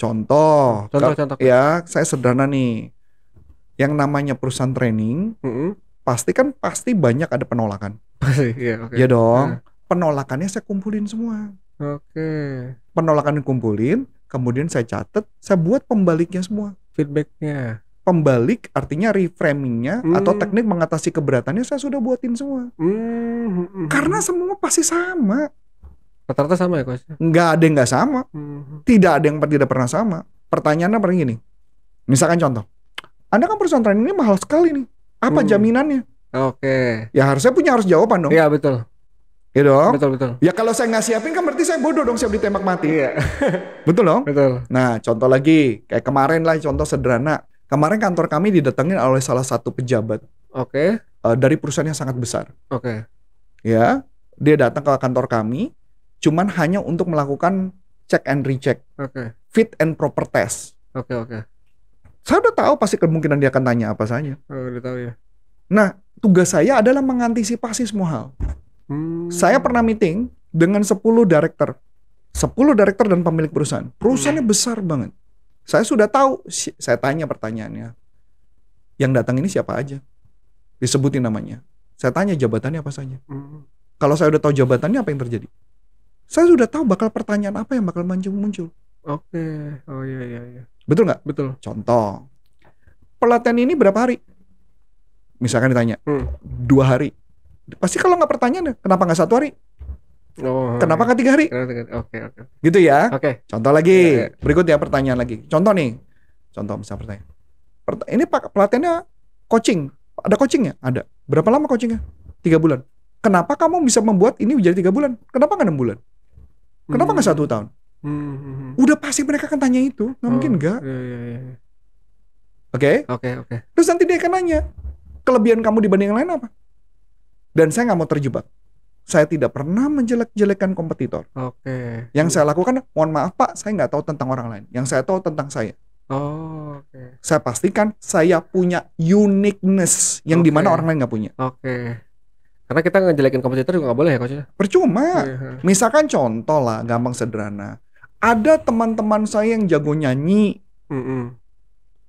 Contoh, contoh, contoh. Ya, saya sederhana nih. Yang namanya perusahaan training, mm -hmm. pasti kan pasti banyak ada penolakan. Pasti, iya. Okay. Ya dong. Yeah. Penolakannya saya kumpulin semua. Oke. Okay. Penolakan dikumpulin, kemudian saya catat, saya buat pembaliknya semua. Feedbacknya pembalik artinya reframingnya hmm. atau teknik mengatasi keberatannya saya sudah buatin semua hmm. hmm, hmm. karena semua pasti sama Rata-rata sama ya coach? Enggak ada yang nggak sama. Hmm. Tidak ada yang tidak pernah sama. Pertanyaannya paling gini. Misalkan contoh. Anda kan perusahaan training ini mahal sekali nih. Apa hmm. jaminannya? Oke. Okay. Ya harusnya punya harus jawaban dong. Iya betul. Iya dong. Betul betul. Ya kalau saya nggak siapin kan berarti saya bodoh dong siap ditembak mati. Iya. betul dong. Betul. Nah contoh lagi kayak kemarin lah contoh sederhana. Kemarin kantor kami didatengin oleh salah satu pejabat. Oke. Okay. Uh, eh, dari perusahaan yang sangat besar. Oke. Okay. Ya dia datang ke kantor kami cuman hanya untuk melakukan check and recheck, okay. fit and proper test. Oke okay, oke. Okay. Saya udah tahu pasti kemungkinan dia akan tanya apa saja. Oh, udah tahu ya. Nah tugas saya adalah mengantisipasi semua hal. Hmm. Saya pernah meeting dengan 10 director, 10 director dan pemilik perusahaan. Perusahaannya hmm. besar banget. Saya sudah tahu, saya tanya pertanyaannya. Yang datang ini siapa aja? Disebutin namanya. Saya tanya jabatannya apa saja. Hmm. Kalau saya udah tahu jabatannya apa yang terjadi? saya sudah tahu bakal pertanyaan apa yang bakal muncul-muncul. Oke, oh iya iya iya. Betul nggak? Betul. Contoh, pelatihan ini berapa hari? Misalkan ditanya, hmm. dua hari. Pasti kalau nggak pertanyaan, kenapa nggak satu hari? Oh, kenapa iya. nggak tiga hari? Oke oke. Okay. Gitu ya. Oke. Okay. Contoh lagi, yeah, yeah. berikut ya pertanyaan lagi. Contoh nih, contoh misal pertanyaan. Pert ini pak pelatihannya coaching, ada coachingnya? Ada. Berapa lama coachingnya? Tiga bulan. Kenapa kamu bisa membuat ini menjadi tiga bulan? Kenapa nggak enam bulan? Kenapa nggak hmm. satu tahun? Hmm, hmm, hmm. Udah pasti mereka akan tanya itu, nggak oh, mungkin nggak. Iya, iya, iya. Oke. Oke. Oke. Terus nanti dia akan nanya kelebihan kamu dibanding yang lain apa? Dan saya nggak mau terjebak. Saya tidak pernah menjelek-jelekan kompetitor. Oke. Okay. Yang saya lakukan, mohon maaf Pak, saya nggak tahu tentang orang lain. Yang saya tahu tentang saya. Oh, oke. Okay. Saya pastikan saya punya uniqueness yang okay. dimana orang lain nggak punya. Oke. Okay. Karena kita ngejelekin kompetitor juga gak boleh ya coach ya? Percuma. Iya. Misalkan contoh lah, gampang sederhana. Ada teman-teman saya yang jago nyanyi. Mm -mm.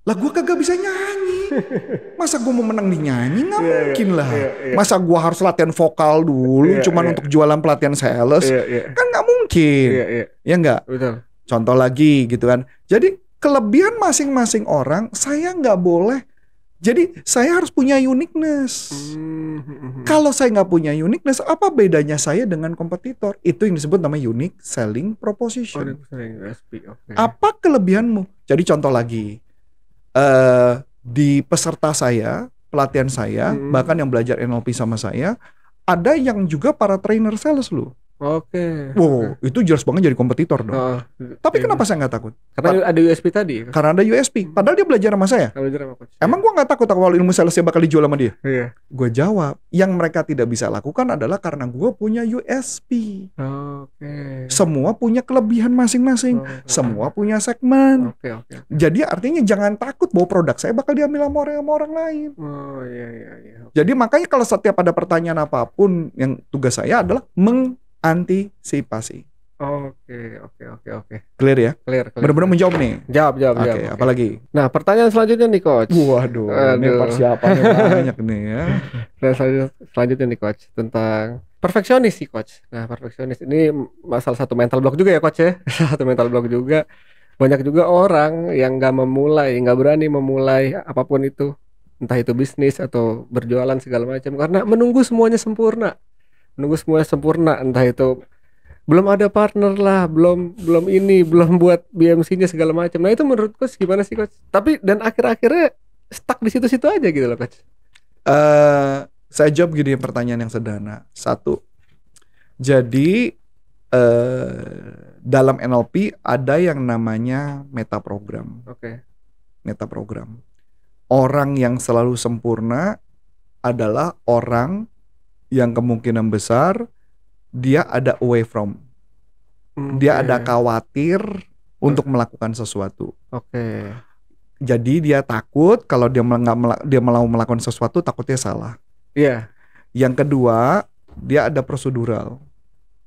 Lah gue kagak bisa nyanyi. Masa gue mau menang di nyanyi? Gak yeah, iya. mungkin yeah, lah. Yeah, yeah. Masa gue harus latihan vokal dulu yeah, cuman yeah. untuk jualan pelatihan sales? Yeah, yeah. Kan gak mungkin. Yeah, yeah. Ya enggak. Iya. Betul. Contoh lagi gitu kan. Jadi kelebihan masing-masing orang saya nggak boleh jadi saya harus punya uniqueness. Mm-hmm. Kalau saya nggak punya uniqueness, apa bedanya saya dengan kompetitor? Itu yang disebut namanya unique selling proposition. Apa kelebihanmu? Jadi contoh lagi, uh, di peserta saya, pelatihan saya, mm-hmm. bahkan yang belajar NLP sama saya, ada yang juga para trainer sales loh. Oke. Okay. Wow, itu jelas banget jadi kompetitor dong. Oh, Tapi iya. kenapa saya nggak takut? Karena ada USP tadi. Ya? Karena ada USP. Hmm. Padahal dia belajar sama saya. Belajar sama coach. Emang gue nggak takut kalau ilmu salesnya bakal dijual sama dia? Iya. Gua jawab, yang mereka tidak bisa lakukan adalah karena gue punya USP. Oke. Okay. Semua punya kelebihan masing-masing. Okay. Oh, Semua punya segmen. Oke, okay, oke. Okay. Jadi artinya jangan takut bahwa produk saya bakal diambil sama orang sama orang lain. Oh, iya iya iya. Jadi makanya kalau setiap ada pertanyaan apapun yang tugas saya adalah meng antisipasi. Oke, oke, oke, oke. Clear ya? Clear, clear. Benar-benar menjawab nih. Jawab, jawab, okay, jawab. Oke, apalagi? Nah, pertanyaan selanjutnya nih, coach. Waduh, Aduh. ini persiapannya banyak nih ya. Nah, selanjutnya nih, coach, tentang perfeksionis sih, coach. Nah, perfeksionis ini masalah satu mental block juga ya, coach ya. satu mental block juga. Banyak juga orang yang nggak memulai, nggak berani memulai apapun itu, entah itu bisnis atau berjualan segala macam, karena menunggu semuanya sempurna nunggu semuanya sempurna entah itu belum ada partner lah, belum belum ini, belum buat BMC-nya segala macam. Nah itu menurut coach gimana sih coach? Tapi dan akhir-akhirnya stuck di situ-situ aja gitu loh coach. Uh, saya jawab gini pertanyaan yang sederhana. Satu, jadi uh, dalam NLP ada yang namanya meta program. Oke. Okay. Meta program. Orang yang selalu sempurna adalah orang yang kemungkinan besar dia ada away from. Okay. Dia ada khawatir untuk melakukan sesuatu. Oke. Okay. Jadi dia takut kalau dia nggak dia mau melakukan sesuatu takutnya salah. Iya. Yeah. Yang kedua, dia ada prosedural.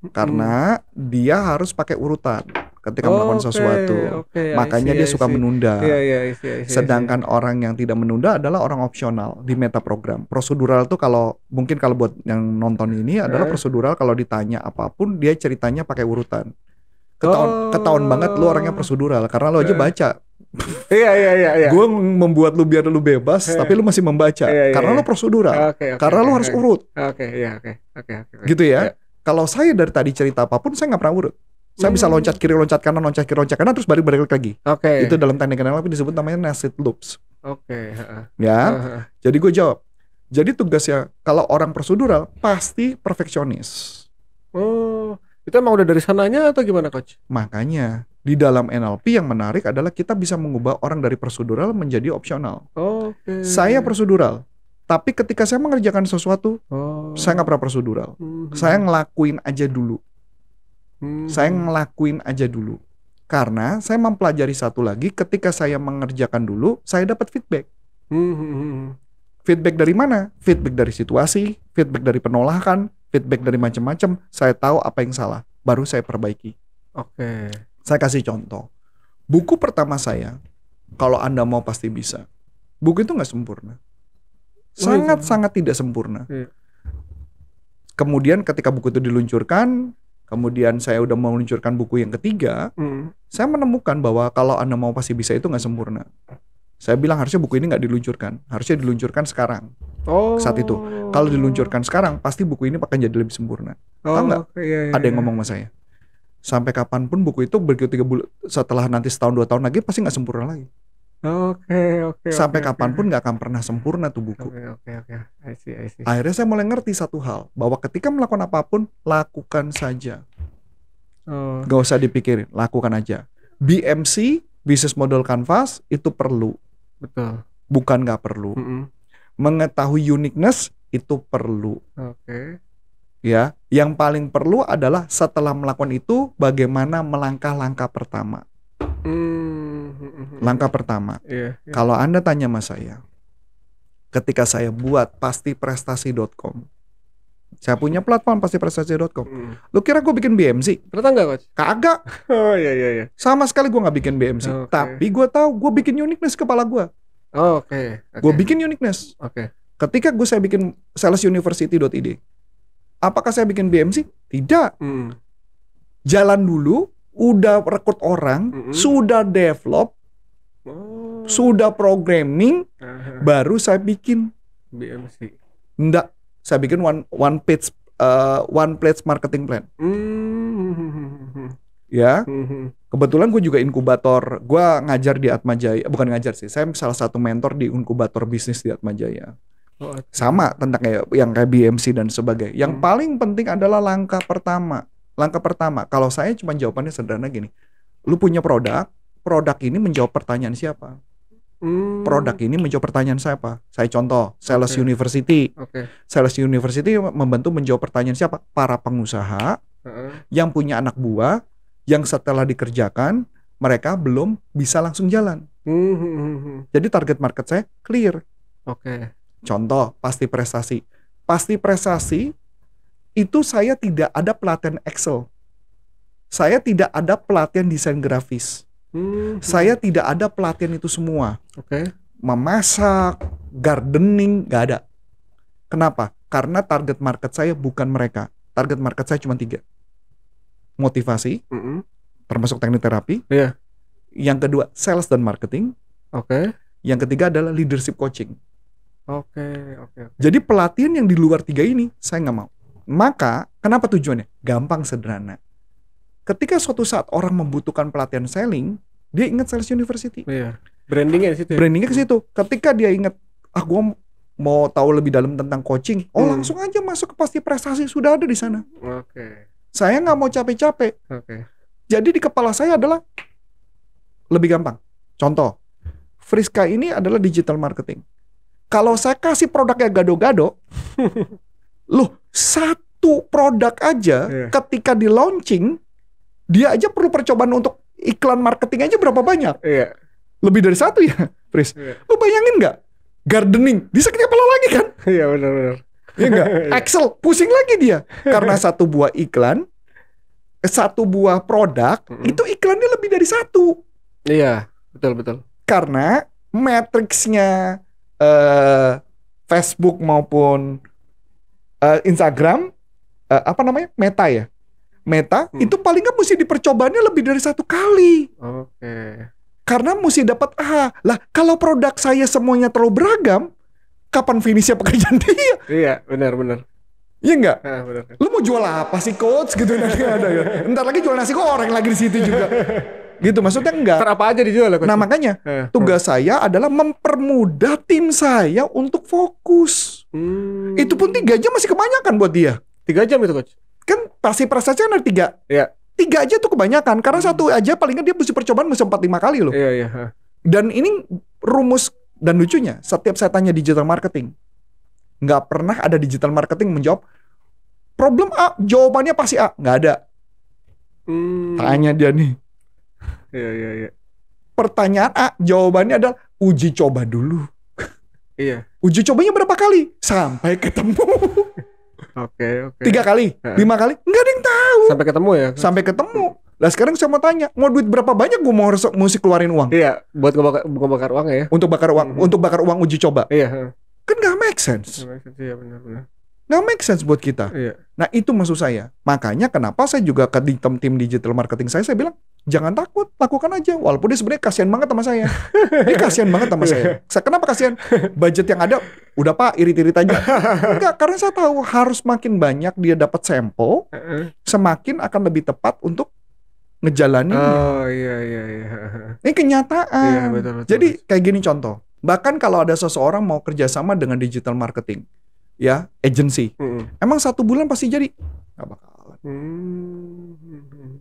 Mm. Karena dia harus pakai urutan ketika oh, melakukan sesuatu. Okay, Makanya see, dia suka menunda. Yeah, yeah, see, see, Sedangkan orang yang tidak menunda adalah orang opsional di meta program. Prosedural tuh kalau mungkin kalau buat yang nonton ini eh. adalah prosedural kalau ditanya apapun dia ceritanya pakai urutan. Ketahuan oh. ketahuan banget lu orangnya prosedural karena lu aja eh. baca. iya iya iya iya. Gue membuat lu biar lu bebas eh. tapi lu masih membaca iya, iya, karena iya. lu prosedural. Okay, okay, karena okay, lu okay. harus urut. Oke okay, iya oke okay, oke okay, oke. Okay, gitu ya. Yeah. Kalau saya dari tadi cerita apapun saya nggak pernah urut saya hmm. bisa loncat kiri loncat kanan loncat kiri loncat kanan terus balik balik lagi oke okay. itu dalam teknik NLP disebut namanya nested loops oke okay. ya jadi gue jawab jadi tugasnya kalau orang prosedural pasti perfeksionis oh itu emang udah dari sananya atau gimana coach makanya di dalam NLP yang menarik adalah kita bisa mengubah orang dari prosedural menjadi opsional. Oh, okay. Saya prosedural, tapi ketika saya mengerjakan sesuatu, oh. saya nggak pernah prosedural. Mm-hmm. Saya ngelakuin aja dulu. Hmm. Saya ngelakuin aja dulu. Karena saya mempelajari satu lagi ketika saya mengerjakan dulu, saya dapat feedback. Hmm, hmm, hmm, feedback dari mana? Feedback dari situasi, feedback dari penolakan, feedback dari macam-macam. Saya tahu apa yang salah, baru saya perbaiki. Oke. Okay. Saya kasih contoh. Buku pertama saya, kalau Anda mau pasti bisa. Buku itu nggak sempurna. Sangat-sangat oh, iya, iya. tidak sempurna. Iya. Kemudian ketika buku itu diluncurkan, kemudian saya udah mau meluncurkan buku yang ketiga, hmm. saya menemukan bahwa kalau Anda mau pasti bisa itu nggak sempurna. Saya bilang harusnya buku ini nggak diluncurkan, harusnya diluncurkan sekarang. Oh. Saat itu, kalau diluncurkan sekarang, pasti buku ini akan jadi lebih sempurna. Oh, Tahu nggak? iya, iya. Ada yang iya. ngomong sama saya. Sampai kapanpun buku itu berikut tiga bulan setelah nanti setahun dua tahun lagi pasti nggak sempurna lagi. Oke, oke. Sampai okay, kapanpun nggak okay. akan pernah sempurna tuh buku. Oke, okay, oke, okay, oke. Okay. I see, I see. Akhirnya saya mulai ngerti satu hal, bahwa ketika melakukan apapun, lakukan saja. Oh. Gak usah dipikirin, lakukan aja. BMC, bisnis model canvas, itu perlu. Betul. Bukan nggak perlu. Mm -mm. Mengetahui uniqueness itu perlu. Oke. Okay. Ya, yang paling perlu adalah setelah melakukan itu, bagaimana melangkah langkah pertama. Hmm Langkah pertama. Yeah, yeah. Kalau Anda tanya sama saya, ketika saya buat pasti prestasi.com. Saya punya platform pasti prestasi.com. Mm. Lu kira gue bikin BMC? Ternyata enggak, Coach. Kagak. oh iya iya iya. Sama sekali gue nggak bikin BMC, okay. tapi gue tahu gue bikin uniqueness kepala gue. Oh, oke. Okay. Okay. Gue bikin uniqueness. Oke. Okay. Ketika gue saya bikin sales salesuniversity.id. Apakah saya bikin BMC? Tidak. Mm. Jalan dulu, udah rekrut orang, mm -hmm. sudah develop, oh. sudah programming, -huh. baru saya bikin. BMC. Enggak, saya bikin one one page uh, one page marketing plan. Mm -hmm. Ya. Mm -hmm. Kebetulan gue juga inkubator. Gue ngajar di Atma Jaya, bukan ngajar sih. Saya salah satu mentor di inkubator bisnis di Atmajaya. Oh, sama tentang kayak yang kayak BMC dan sebagainya. Yang hmm. paling penting adalah langkah pertama langkah pertama kalau saya cuma jawabannya sederhana gini lu punya produk produk ini menjawab pertanyaan siapa Hmm. Produk ini menjawab pertanyaan siapa? Saya contoh, Sales okay. University. Okay. Sales University membantu menjawab pertanyaan siapa? Para pengusaha uh -uh. yang punya anak buah yang setelah dikerjakan mereka belum bisa langsung jalan. -hmm. hmm, hmm, hmm. Jadi target market saya clear. Oke. Okay. Contoh, pasti prestasi. Pasti prestasi itu saya tidak ada pelatihan Excel. Saya tidak ada pelatihan desain grafis. Hmm. Saya tidak ada pelatihan itu semua. Oke. Okay. Memasak, gardening, gak ada. Kenapa? Karena target market saya bukan mereka. Target market saya cuma tiga. Motivasi, mm -hmm. termasuk teknik terapi. Yeah. Yang kedua, sales dan marketing. Oke. Okay. Yang ketiga adalah leadership coaching. Oke, okay, oke. Okay, okay. Jadi pelatihan yang di luar tiga ini saya nggak mau. Maka, kenapa tujuannya? Gampang sederhana. Ketika suatu saat orang membutuhkan pelatihan selling, dia ingat Sales University. Iya. Brandingnya di situ. Ya? Brandingnya ke situ. Ketika dia ingat, ah gue mau tahu lebih dalam tentang coaching, oh hmm. langsung aja masuk ke pasti prestasi sudah ada di sana. Oke. Okay. Saya nggak mau capek-capek. Oke. Okay. Jadi di kepala saya adalah lebih gampang. Contoh, Friska ini adalah digital marketing. Kalau saya kasih produknya gado-gado, Loh, satu produk aja yeah. ketika di launching dia aja perlu percobaan untuk iklan marketing aja berapa banyak? Iya. Yeah. Lebih dari satu ya, Pris. yeah. Lu bayangin nggak? Gardening, di sakit kepala lagi kan? Iya benar-benar. Iya enggak? Iya. Excel, pusing lagi dia. Karena satu buah iklan, satu buah produk, mm -hmm. itu iklannya lebih dari satu. Iya, betul-betul. Karena matriksnya eh, Facebook maupun uh, Instagram uh, apa namanya Meta ya Meta hmm. itu paling nggak mesti dipercobanya lebih dari satu kali. Oke. Okay. Karena mesti dapat ah lah kalau produk saya semuanya terlalu beragam, kapan finishnya pekerjaan dia? Iya benar-benar. Iya enggak? Ah, Lu mau jual apa sih coach gitu nanti ada ya. Entar lagi jual nasi goreng lagi di situ juga. gitu maksudnya enggak Ntar apa aja dijual lah ya, nah makanya eh, eh. tugas hmm. saya adalah mempermudah tim saya untuk fokus hmm. itu pun tiga jam masih kebanyakan buat dia tiga jam itu coach kan pasti prosesnya kan ada tiga ya. tiga aja tuh kebanyakan karena satu aja palingnya dia mesti percobaan mesti empat lima kali loh iya, iya. dan ini rumus dan lucunya setiap saya tanya digital marketing nggak pernah ada digital marketing menjawab problem A jawabannya pasti A nggak ada hmm. tanya dia nih Iya iya iya. Pertanyaan A, jawabannya adalah uji coba dulu. Iya. Uji cobanya berapa kali? Sampai ketemu. Oke oke. Tiga kali, lima kali, nggak ada yang tahu. Sampai ketemu ya. Sampai ketemu. Lah sekarang saya mau tanya, mau duit berapa banyak gue mau harus musik keluarin uang? Iya, buat bakar, bakar uang ya. Untuk bakar uang, mm -hmm. untuk bakar uang uji coba. Iya. Kan gak make sense. Gak make sense, iya benar-benar. Nggak make sense buat kita. Iya. Nah itu maksud saya. Makanya kenapa saya juga ke tim tim digital marketing saya, saya bilang jangan takut, lakukan aja. Walaupun dia sebenarnya kasihan banget sama saya. Dia kasihan banget sama saya. saya. Kenapa kasihan? Budget yang ada udah Pak irit-irit aja. Enggak, karena saya tahu harus makin banyak dia dapat sampel, semakin akan lebih tepat untuk ngejalanin. Oh iya iya iya. Ini kenyataan. Iya, betul, betul, Jadi kayak gini contoh. Bahkan kalau ada seseorang mau kerjasama dengan digital marketing, ya agency, mm -hmm. emang satu bulan pasti jadi? Gak bakalan. Mm -hmm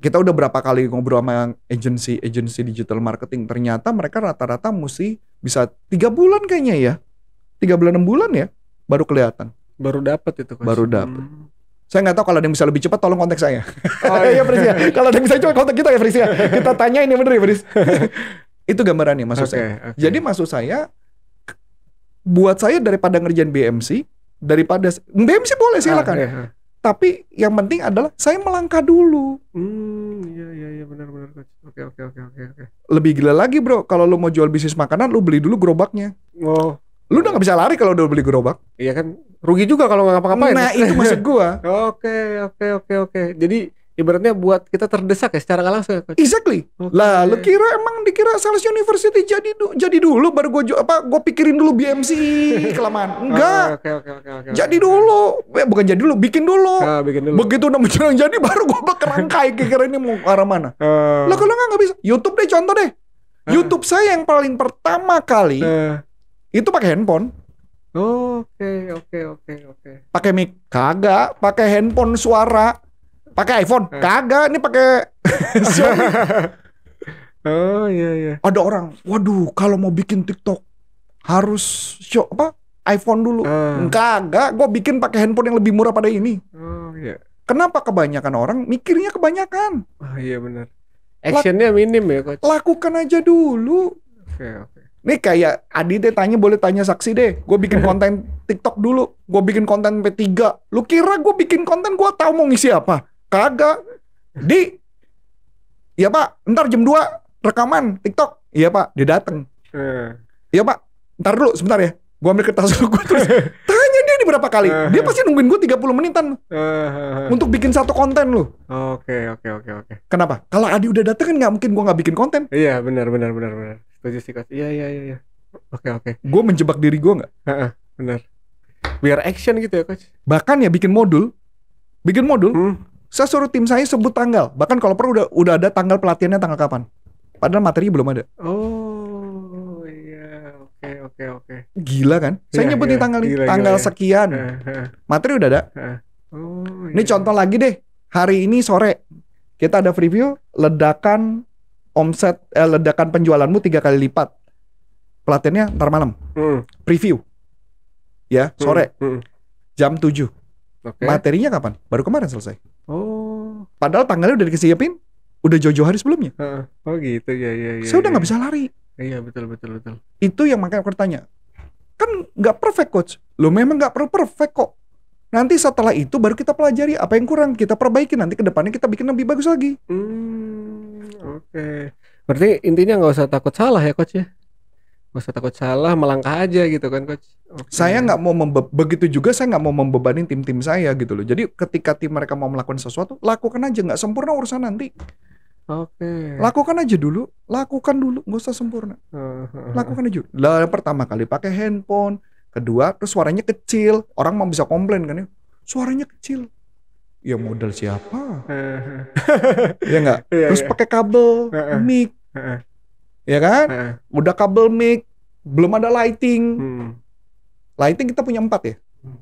kita udah berapa kali ngobrol sama yang agency agency digital marketing ternyata mereka rata-rata mesti bisa tiga bulan kayaknya ya tiga bulan enam bulan ya baru kelihatan baru dapat itu coach. baru dapat hmm. saya nggak tahu kalau ada yang bisa lebih cepat tolong kontak saya oh, iya. iya ya. kalau ada yang bisa cepat kontak kita ya Fris ya kita tanya ini bener ya Fris itu gambarannya maksud okay, saya okay. jadi maksud saya buat saya daripada ngerjain BMC daripada BMC boleh ah, silakan ah, iya. iya tapi yang penting adalah saya melangkah dulu. Hmm, iya iya iya benar benar okay, Oke oke oke oke oke. Lebih gila lagi bro, kalau lu mau jual bisnis makanan, lu beli dulu gerobaknya. Oh. Lu udah gak bisa lari kalau udah beli gerobak. Iya kan, rugi juga kalau nggak ngapa-ngapain. Nah itu maksud gua. Oke oke oke oke. Jadi ibaratnya buat kita terdesak ya secara gak langsung. Ya, exactly. Okay. Lah, lu kira emang dikira Sales University jadi du jadi dulu baru gue apa Gua pikirin dulu BMC kelamaan. Enggak. Oke oke oke oke. Jadi dulu, eh, bukan jadi dulu, bikin dulu. Oh, bikin dulu. Begitu udah menjelang jadi baru gue berkerangkai kira ini mau ke arah mana. Uh. Lah kalau nggak nggak bisa. YouTube deh contoh deh. Uh. YouTube saya yang paling pertama kali uh. itu pakai handphone. Oke, oke, oke, oke. Pakai mic kagak, pakai handphone suara Pakai iPhone? Eh. Kagak, ini pakai Xiaomi. oh iya iya. Ada orang, waduh kalau mau bikin TikTok harus show apa? iPhone dulu. Uh. Kagak, gue bikin pakai handphone yang lebih murah pada ini. Oh iya. Kenapa kebanyakan orang mikirnya kebanyakan? Oh, iya benar. Actionnya minim ya coach. Lakukan aja dulu. Oke okay, oke. Okay. Nih kayak Adi deh tanya boleh tanya saksi deh. Gue bikin konten TikTok dulu. Gue bikin konten P3. Lu kira gue bikin konten gue tahu mau ngisi apa? Kagak. Di ya pak, ntar jam 2 rekaman TikTok. Iya pak, dia dateng, eh. Iya pak, ntar dulu sebentar ya. Gue ambil kertas gue terus tanya dia di berapa kali. Dia eh. pasti nungguin gue 30 menitan eh. untuk bikin satu konten lu, Oke oke oke oke. Kenapa? Kalau Adi udah dateng kan nggak mungkin gue gak bikin konten. Iya benar benar benar benar. Setuju sih iya, iya iya iya. Oke oke. Gue menjebak diri gue nggak? Benar. Biar action gitu ya coach. Bahkan ya bikin modul, bikin modul. Hmm saya suruh tim saya sebut tanggal. Bahkan kalau perlu udah udah ada tanggal pelatihannya tanggal kapan. Padahal materi belum ada. Oh iya, oke okay, oke okay, oke. Okay. Gila kan? Saya yeah, nyebutin yeah, tanggal gila, tanggal gila, sekian. Yeah. Eh. Materi udah ada. Eh, eh. Oh, ini yeah. contoh lagi deh. Hari ini sore kita ada preview ledakan omset eh, ledakan penjualanmu tiga kali lipat. Pelatihannya ntar malam. Mm. Preview. Ya, sore. Mm. Jam 7. Okay. Materinya kapan? Baru kemarin selesai. Oh. Padahal tanggalnya udah dikesiapin, udah jojo hari sebelumnya. Uh, oh gitu ya ya. ya Saya udah iya, nggak ya. bisa iya. lari. Iya betul betul betul. Itu yang makanya aku tanya. Kan nggak perfect coach. Lo memang nggak perlu perfect kok. Nanti setelah itu baru kita pelajari apa yang kurang, kita perbaiki nanti kedepannya kita bikin lebih bagus lagi. Hmm, Oke. Okay. Berarti intinya nggak usah takut salah ya coach ya? Gak usah takut salah, melangkah aja gitu kan coach. Okay. Saya nggak mau membe begitu juga saya nggak mau membebani tim-tim saya gitu loh. Jadi ketika tim mereka mau melakukan sesuatu, lakukan aja nggak sempurna urusan nanti. Oke. Okay. Lakukan aja dulu, lakukan dulu, nggak usah sempurna. Lakukan aja. Lah pertama kali pakai handphone, kedua terus suaranya kecil, orang mau bisa komplain kan ya. Suaranya kecil. Ya modal siapa? ya nggak. Iya, terus iya. pakai kabel, mic ya kan? Hmm. Udah kabel mic, belum ada lighting. Hmm. Lighting kita punya empat ya. Hmm.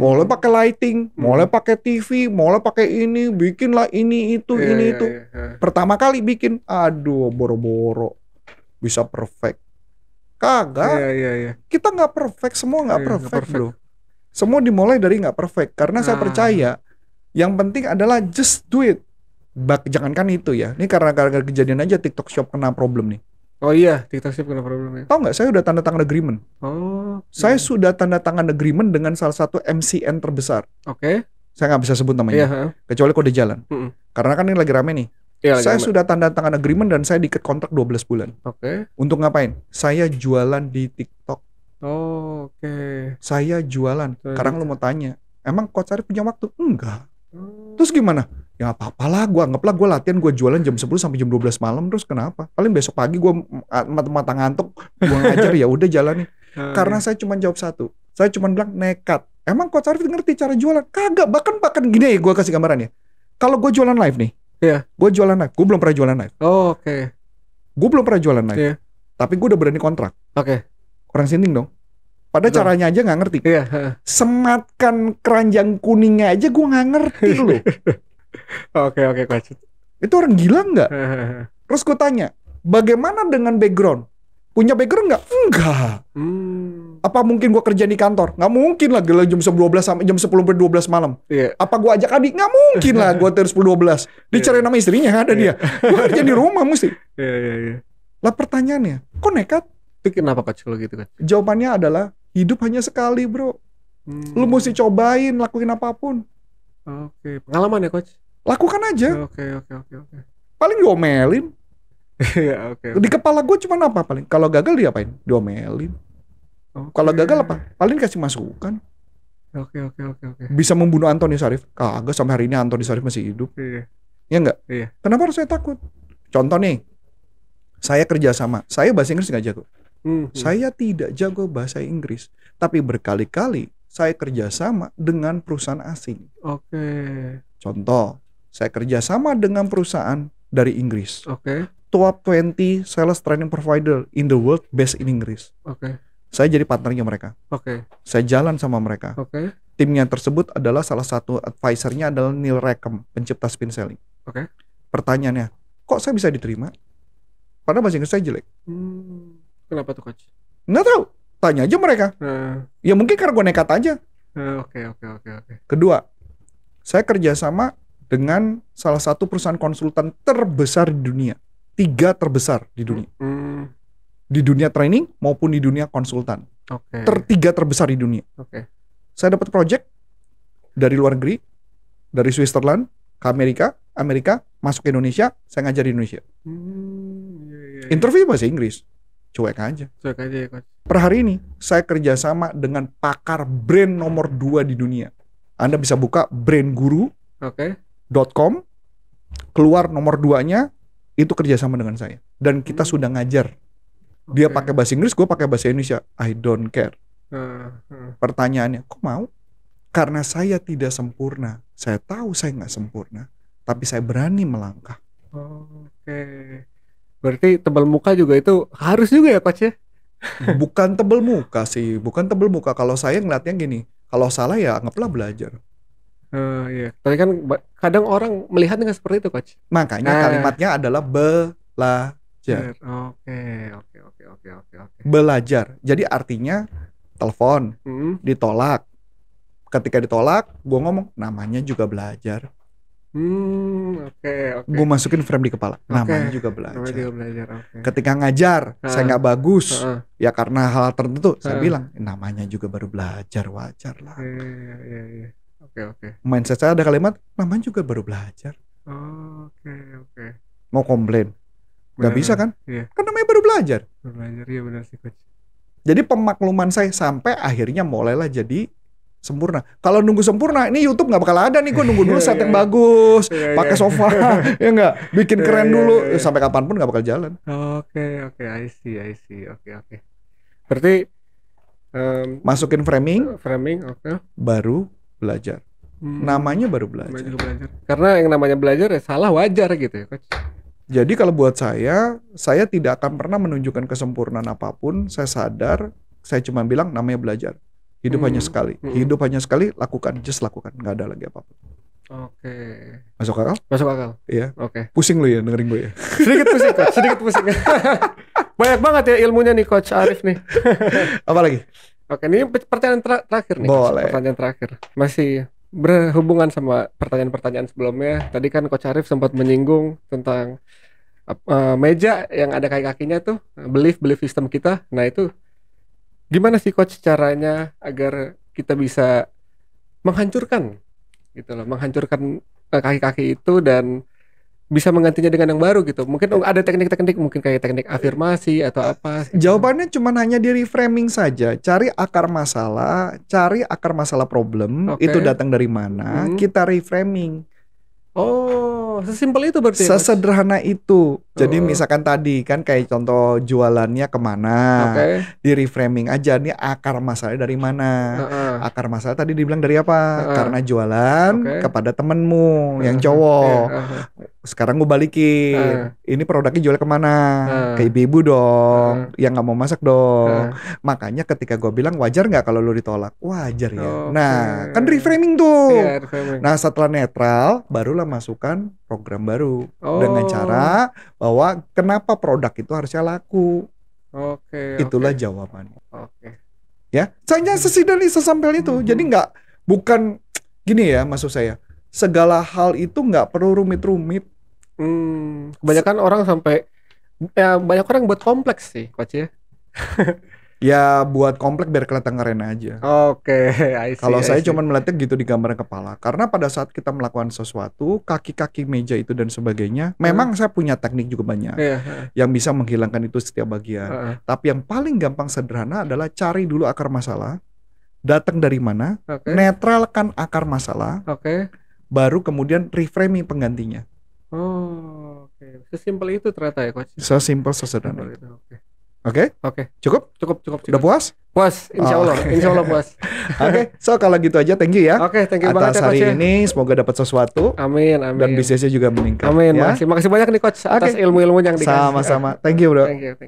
Mulai pakai lighting, hmm. mulai pakai TV, mulai pakai ini, bikinlah ini itu yeah, ini yeah, itu. Yeah, yeah. Pertama kali bikin, aduh boro-boro, bisa perfect. Kagak. Yeah, yeah, yeah. Kita nggak perfect, semua nggak yeah, perfect, gak perfect bro. Semua dimulai dari nggak perfect karena nah. saya percaya yang penting adalah just do it. Bak, jangankan itu ya. Ini karena karena kejadian aja TikTok Shop kena problem nih. Oh iya, TikTok Shop kena problem ya. Tahu nggak? Saya udah tanda tangan agreement. Oh. Saya iya. sudah tanda tangan agreement dengan salah satu MCN terbesar. Oke. Okay. Saya nggak bisa sebut namanya. Iya, kecuali kode jalan. Mm -mm. Karena kan ini lagi rame nih. Iya, saya rame. sudah tanda tangan agreement dan saya diket kontrak 12 bulan. Oke. Okay. Untuk ngapain? Saya jualan di TikTok. Oh, oke. Okay. Saya jualan. Sekarang lo mau tanya, emang kok cari punya waktu? Enggak. Oh. Terus gimana? ya apa-apa lah gue anggaplah gue latihan gue jualan jam 10 sampai jam 12 malam terus kenapa paling besok pagi gue ah, mata-mata ngantuk gue ngajar ya udah jalan nih ah, karena iya. saya cuma jawab satu saya cuma bilang nekat emang coach Arif ngerti cara jualan kagak bahkan bahkan gini ya gue kasih gambaran ya kalau gue jualan live nih yeah. gue jualan live gue belum pernah jualan live oh, oke okay. gue belum pernah jualan live yeah. tapi gue udah berani kontrak oke okay. orang sinting dong pada caranya aja nggak ngerti. Iya. Sematkan keranjang kuningnya aja gue nggak ngerti loh. Oke oke coach Itu orang gila nggak? Terus gue tanya, bagaimana dengan background? Punya background nggak? Enggak. Hmm. Apa mungkin gue kerja di kantor? Nggak mungkin lah gila jam 12 sampai jam 10 sampai 12 malam. Yeah. Apa gue ajak adik? Nggak mungkin lah gue terus 12. Dicari yeah. nama istrinya ada yeah. dia. Iya. Gue kerja di rumah mesti. Yeah, yeah, yeah. Lah pertanyaannya, kok nekat? Itu kenapa coach lo gitu kan? Jawabannya adalah hidup hanya sekali bro. Hmm. Lu mesti cobain lakuin apapun. Oke, okay. pengalaman ya coach? lakukan aja oke oke oke oke paling diomelin ya, okay, okay. di kepala gue cuma apa paling kalau gagal diapain diomelin okay. kalau gagal apa paling kasih masukan oke okay, oke okay, oke oke bisa membunuh Antoni Sarif kagak sampai hari ini Antoni Sarif masih hidup iya ya enggak iya kenapa harus saya takut contoh nih saya kerja sama saya bahasa Inggris enggak jago hmm, hmm, saya tidak jago bahasa Inggris tapi berkali-kali saya kerja sama dengan perusahaan asing oke okay. contoh saya kerja sama dengan perusahaan dari Inggris. Oke. Okay. Top 20 sales training provider in the world based in Inggris. Oke. Okay. Saya jadi partnernya mereka. Oke. Okay. Saya jalan sama mereka. Oke. Okay. Timnya tersebut adalah salah satu advisernya adalah Neil Rackham, pencipta spin selling. Oke. Okay. Pertanyaannya, kok saya bisa diterima? Padahal bahasa Inggris saya jelek. Hmm, kenapa tuh coach? Nggak tahu. Tanya aja mereka. Uh. Ya mungkin karena gue nekat aja. Nah, oke oke oke oke. Kedua, saya kerja sama dengan salah satu perusahaan konsultan terbesar di dunia, tiga terbesar di dunia, hmm. di dunia training maupun di dunia konsultan, okay. tertiga terbesar di dunia. Okay. Saya dapat project dari luar negeri, dari Switzerland ke Amerika, Amerika masuk ke Indonesia, saya ngajar di Indonesia. Hmm, yeah, yeah, iya. Interview bahasa Inggris, cuek aja. Cuek aja ya coach. Per hari ini saya kerjasama dengan pakar brand nomor dua di dunia. Anda bisa buka brand guru. Oke. Okay com keluar nomor duanya itu kerjasama dengan saya dan kita hmm. sudah ngajar dia okay. pakai bahasa Inggris gue pakai bahasa Indonesia I don't care hmm. Hmm. pertanyaannya kok mau karena saya tidak sempurna saya tahu saya nggak sempurna tapi saya berani melangkah oke okay. berarti tebal muka juga itu harus juga ya coach ya bukan tebel muka sih bukan tebel muka kalau saya ngeliatnya gini kalau salah ya anggaplah belajar Eh, iya. Tapi kan kadang orang melihatnya dengan seperti itu, coach. Makanya nah. kalimatnya adalah belajar. Oke, oke, oke, oke, oke. Belajar. Jadi artinya telepon hmm. ditolak. Ketika ditolak, gue ngomong namanya juga belajar. Hmm, oke, okay, Okay. Gue masukin frame di kepala. Okay. Namanya juga belajar. Namanya juga belajar. Okay. Ketika ngajar, ha. saya ah. nggak bagus. Ha. Ah, ah. Ya karena hal tertentu, ha. saya bilang namanya juga baru belajar, wajar lah. Iya, iya, iya. iya. Oke okay, oke. Okay. Mindset saya ada kalimat, namanya juga baru belajar. Oke oh, oke. Okay, okay. Mau komplain, nggak bisa kan? Iya. Kan namanya baru belajar. Baru belajar ya benar sih coach. Jadi pemakluman saya sampai akhirnya mulailah jadi sempurna. Kalau nunggu sempurna, ini YouTube nggak bakal ada nih. Gue nunggu dulu iya, set yang iya. bagus, iya, pakai sofa, ya nggak, bikin keren dulu. Sampai kapanpun nggak bakal jalan. Oke, oke, I see, I see, oke, oke. Berarti masukin framing, framing, oke. Baru belajar. Hmm. Namanya baru belajar. belajar. Karena yang namanya belajar ya salah wajar gitu ya, coach. Jadi kalau buat saya, saya tidak akan pernah menunjukkan kesempurnaan apapun. Saya sadar, saya cuma bilang namanya belajar. Hidup hmm. hanya sekali. Hmm. Hidup hanya sekali, lakukan, just lakukan, nggak ada lagi apapun. Oke. Okay. Masuk akal? Masuk akal. Iya. Oke. Okay. Pusing lu ya dengerin gue ya. sedikit pusing, coach. Sedikit pusing. Banyak banget ya ilmunya nih coach Arif nih. Apalagi? Oke, ini pertanyaan ter terakhir nih. Boleh. Pertanyaan terakhir. Masih berhubungan sama pertanyaan-pertanyaan sebelumnya. Tadi kan Coach Arif sempat menyinggung tentang uh, meja yang ada kaki-kakinya tuh, belief belief sistem kita. Nah, itu gimana sih coach caranya agar kita bisa menghancurkan gitu loh, menghancurkan eh, kaki-kaki itu dan bisa menggantinya dengan yang baru gitu. Mungkin oh, ada teknik-teknik mungkin kayak teknik afirmasi atau apa. Jawabannya cuma hanya di reframing saja. Cari akar masalah, cari akar masalah problem okay. itu datang dari mana, hmm. kita reframing. Oh, sesimpel itu berarti. Sesederhana itu. Jadi misalkan tadi kan kayak contoh jualannya kemana, okay. di reframing aja nih akar masalahnya dari mana. Uh -uh. Akar masalah tadi dibilang dari apa? Uh -uh. Karena jualan okay. kepada temenmu uh huh yang iya, cowok. Uh huh Sekarang gue balikin, uh. ini produknya jual kemana? Uh. Ke ibu-ibu dong, uh. yang nggak mau masak dong. Uh. Makanya ketika gue bilang wajar nggak kalau lu ditolak? Wajar ya. Oh, nah kan reframing tuh. Yeah, reframing. Nah setelah netral, barulah masukkan program baru oh. dengan cara bahwa kenapa produk itu harusnya laku. Oke. Itulah okay. jawabannya. Oke. Ya, hanya sesederhana sesampel itu. Hmm. Jadi nggak bukan gini ya maksud saya. Segala hal itu nggak perlu rumit-rumit. Hmm, kebanyakan orang sampai ya banyak orang buat kompleks sih, coach ya. Ya buat komplek biar kelihatan keren aja. Oke, okay, Kalau saya cuma meletek gitu di gambar kepala. Karena pada saat kita melakukan sesuatu, kaki-kaki meja itu dan sebagainya, hmm. memang saya punya teknik juga banyak yeah. Iya, yang bisa menghilangkan itu setiap bagian. Uh -uh. Tapi yang paling gampang sederhana adalah cari dulu akar masalah, datang dari mana, okay. netralkan akar masalah, okay. baru kemudian reframing penggantinya. Oh, oke. Okay. Sesimpel itu ternyata ya, coach. Sesimpel sesederhana. itu. Okay. Oke. Okay? Oke. Okay. Cukup? cukup? Cukup, sudah puas? Puas, insya Allah. Okay. Insya Allah puas. Oke, okay, so kalau gitu aja, thank you ya. Oke, okay, thank you Atas banget ya, hari ya. ini, semoga dapat sesuatu. Amin, amin. Dan bisnisnya juga meningkat. Amin, ya. makasih, makasih banyak nih coach atas okay. ilmu-ilmu yang dikasih. Sama-sama, thank you bro. Thank you, thank you.